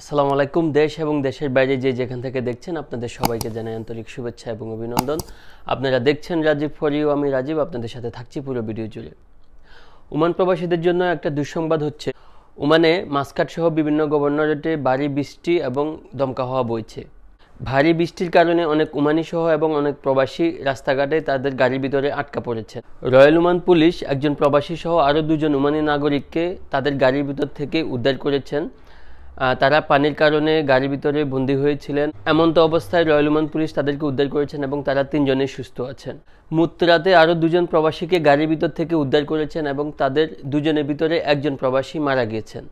আসসালামু আলাইকুম দেশ এবং দেশের বাইরে যে যেখান থেকে দেখছেন আপনাদের সবাইকে জানাই আন্তরিক শুভেচ্ছা এবং অভিনন্দন আপনারা দেখছেন রাজীব ফরিও আমি রাজীব আপনাদের সাথে থাকছি পুরো ভিডিও জুড়ে ওমান প্রবাসীদের জন্য একটা দুঃসংবাদ হচ্ছে ওমানে মাস্কাট সহ বিভিন্ন গভর্নরেটে ভারী বৃষ্টি এবং দমকা হওয়া বইছে ভারী বৃষ্টির কারণে অনেক উমানি সহ এবং অনেক প্রবাসী রাস্তাঘাটে তাদের গাড়ির ভিতরে আটকা পড়েছে রয়্যাল উমান পুলিশ একজন প্রবাসী সহ আরও দুজন উমানি নাগরিককে তাদের গাড়ির ভিতর থেকে উদ্ধার করেছেন তারা পানির কারণে গাড়ির ভিতরে বন্দি হয়েছিলেন এমন তো অবস্থায় রয়্যাল ওমান পুলিশ তাদেরকে উদ্ধার করেছেন এবং তারা তিনজনেই সুস্থ আছেন মুত্রাতে আরও দুজন প্রবাসীকে গাড়ির ভিতর থেকে উদ্ধার করেছেন এবং তাদের দুজনের ভিতরে একজন প্রবাসী মারা গিয়েছেন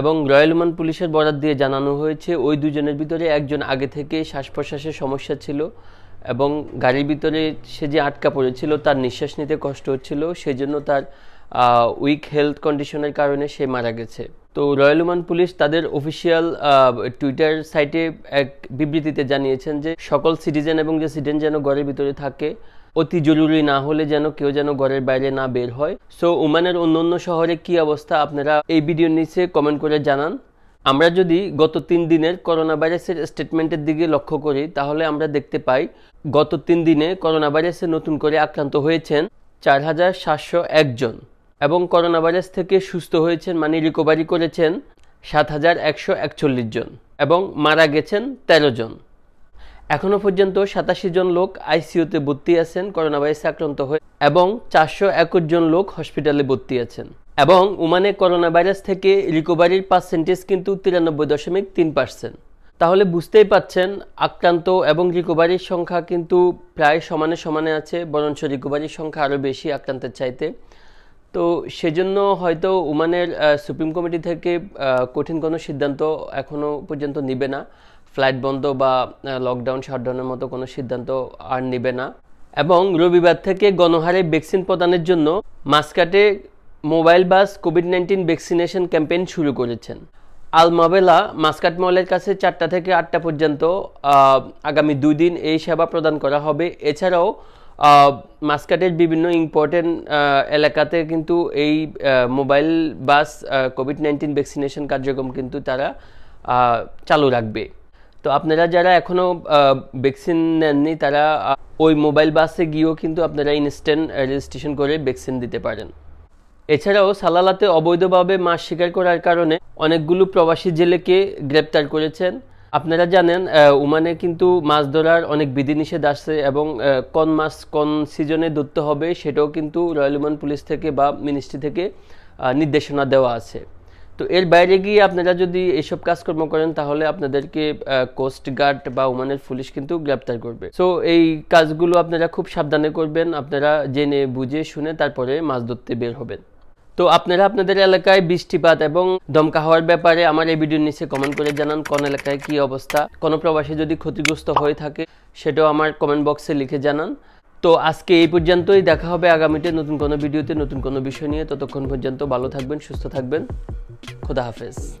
এবং রয়্যাল ওমান পুলিশের বরাত দিয়ে জানানো হয়েছে ওই দুজনের ভিতরে একজন আগে থেকে শ্বাস প্রশ্বাসের সমস্যা ছিল এবং গাড়ির ভিতরে সে যে আটকা পড়েছিল তার নিঃশ্বাস নিতে কষ্ট হচ্ছিল সেজন্য তার উইক হেলথ কন্ডিশনের কারণে সে মারা গেছে তো রয়্যাল ওমান পুলিশ তাদের অফিসিয়াল টুইটার সাইটে এক বিবৃতিতে জানিয়েছেন যে সকল সিটিজেন এবং যে সিটিজেন যেন ঘরের ভিতরে থাকে অতি জরুরি না হলে যেন কেউ যেন ঘরের বাইরে না বের হয় সো ওমানের অন্য অন্য শহরে কি অবস্থা আপনারা এই ভিডিও নিচে কমেন্ট করে জানান আমরা যদি গত তিন দিনের করোনা ভাইরাসের স্টেটমেন্টের দিকে লক্ষ্য করি তাহলে আমরা দেখতে পাই গত তিন দিনে করোনা ভাইরাসে নতুন করে আক্রান্ত হয়েছেন চার হাজার সাতশো একজন এবং করোনা ভাইরাস থেকে সুস্থ হয়েছেন মানে রিকভারি করেছেন সাত হাজার একশো একচল্লিশ জন এবং মারা গেছেন তেরো জন এখনও পর্যন্ত সাতাশি জন লোক আইসিউতে ভর্তি আছেন করোনা ভাইরাসে আক্রান্ত হয়ে এবং চারশো একুশ জন লোক হসপিটালে ভর্তি আছেন এবং উমানে করোনা ভাইরাস থেকে রিকভারির পার্সেন্টেজ কিন্তু তিরানব্বই দশমিক তিন পার্সেন্ট তাহলে বুঝতেই পাচ্ছেন আক্রান্ত এবং রিকোভারির সংখ্যা কিন্তু প্রায় সমানে সমানে আছে বরঞ্চ রিকোভারির সংখ্যা আরও বেশি আক্রান্তের চাইতে তো সেজন্য হয়তো উমানের সুপ্রিম কমিটি থেকে কঠিন কোনো সিদ্ধান্ত এখনও পর্যন্ত নিবে না ফ্লাইট বন্ধ বা লকডাউন শাটডাউনের মতো কোনো সিদ্ধান্ত আর নিবে না এবং রবিবার থেকে গণহারে ভ্যাকসিন প্রদানের জন্য মাস্কাটে mobile bus Covid nineteen vaccination campaign শুরু করেছেন আল মাবেলা মাস্কাট মলের কাছে চারটা থেকে আটটা পর্যন্ত আগামী দুই দিন এই সেবা প্রদান করা হবে এছাড়াও মাসকাটের বিভিন্ন ইম্পর্টেন্ট এলাকাতে কিন্তু এই mobile bus Covid nineteen vaccination কার্যক্রম কিন্তু তারা চালু রাখবে তো আপনারা যারা এখনও ভ্যাকসিন নেননি তারা ওই মোবাইল বাসে গিয়েও কিন্তু আপনারা ইনস্ট্যান্ট রেজিস্ট্রেশন করে ভ্যাকসিন দিতে পারেন এছাড়াও সালালাতে অবৈধভাবে মাস্ক শিকার করার কারণে অনেকগুলো প্রবাসী জেলেকে গ্রেপ্তার করেছেন আপনারা জানেন উমানে কিন্তু মাছ ধরার অনেক বিধিনিষেধ আসছে এবং কোন মাছ কোন সিজনে ধরতে হবে সেটাও কিন্তু রয়্যাল উমান পুলিশ থেকে বা মিনিস্ট্রি থেকে নির্দেশনা দেওয়া আছে তো এর বাইরে গিয়ে আপনারা যদি এইসব কাজকর্ম করেন তাহলে আপনাদেরকে কোস্ট গার্ড বা ওমানের পুলিশ কিন্তু গ্রেপ্তার করবে সো এই কাজগুলো আপনারা খুব সাবধানে করবেন আপনারা জেনে বুঝে শুনে তারপরে মাছ ধরতে বের হবেন তো আপনারা আপনাদের এলাকায় বৃষ্টিপাত এবং দমকা হওয়ার ব্যাপারে আমার এই ভিডিওর নিচে কমেন্ট করে জানান কোন এলাকায় কি অবস্থা কোন প্রবাসী যদি ক্ষতিগ্রস্ত হয়ে থাকে সেটাও আমার কমেন্ট বক্সে লিখে জানান তো আজকে এই পর্যন্তই দেখা হবে আগামীতে নতুন কোনো ভিডিওতে নতুন কোনো বিষয় নিয়ে ততক্ষণ পর্যন্ত ভালো থাকবেন সুস্থ থাকবেন খোদা হাফেজ